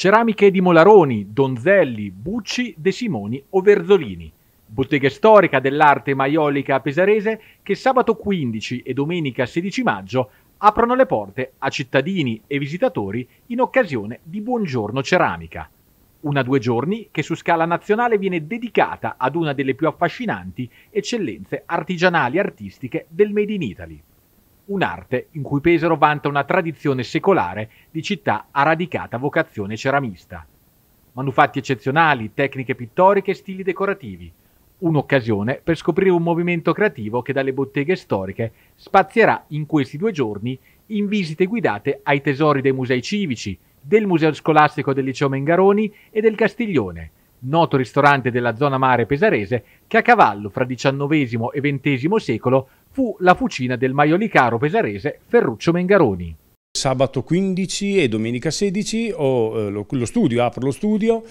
Ceramiche di Molaroni, Donzelli, Bucci, De Simoni o Verzolini. Bottega storica dell'arte maiolica pesarese che sabato 15 e domenica 16 maggio aprono le porte a cittadini e visitatori in occasione di Buongiorno Ceramica. Una due giorni che su scala nazionale viene dedicata ad una delle più affascinanti eccellenze artigianali e artistiche del Made in Italy un'arte in cui Pesaro vanta una tradizione secolare di città a radicata vocazione ceramista. Manufatti eccezionali, tecniche pittoriche e stili decorativi. Un'occasione per scoprire un movimento creativo che dalle botteghe storiche spazierà in questi due giorni in visite guidate ai tesori dei musei civici, del Museo Scolastico del Liceo Mengaroni e del Castiglione, noto ristorante della zona mare pesarese che a cavallo fra XIX e XX secolo fu la fucina del maiolicaro pesarese Ferruccio Mengaroni sabato 15 e domenica 16 ho eh, lo, lo, studio, apro lo studio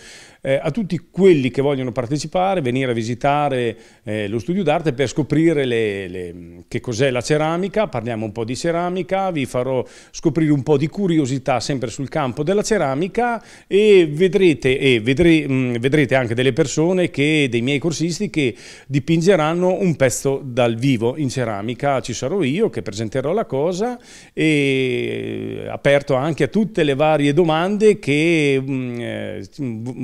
eh, a tutti quelli che vogliono partecipare, venire a visitare eh, lo studio d'arte per scoprire le, le, che cos'è la ceramica, parliamo un po' di ceramica, vi farò scoprire un po' di curiosità sempre sul campo della ceramica e vedrete, e vedre, mh, mm, vedrete anche delle persone che, dei miei corsisti che dipingeranno un pezzo dal vivo in ceramica, ci sarò io che presenterò la cosa e eh, aperto anche a tutte le varie domande che mh, mm, eh,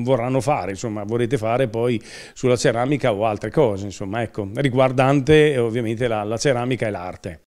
vorranno fare, insomma, vorrete fare poi sulla ceramica o altre cose, insomma, ecco, riguardante ovviamente la, la ceramica e l'arte.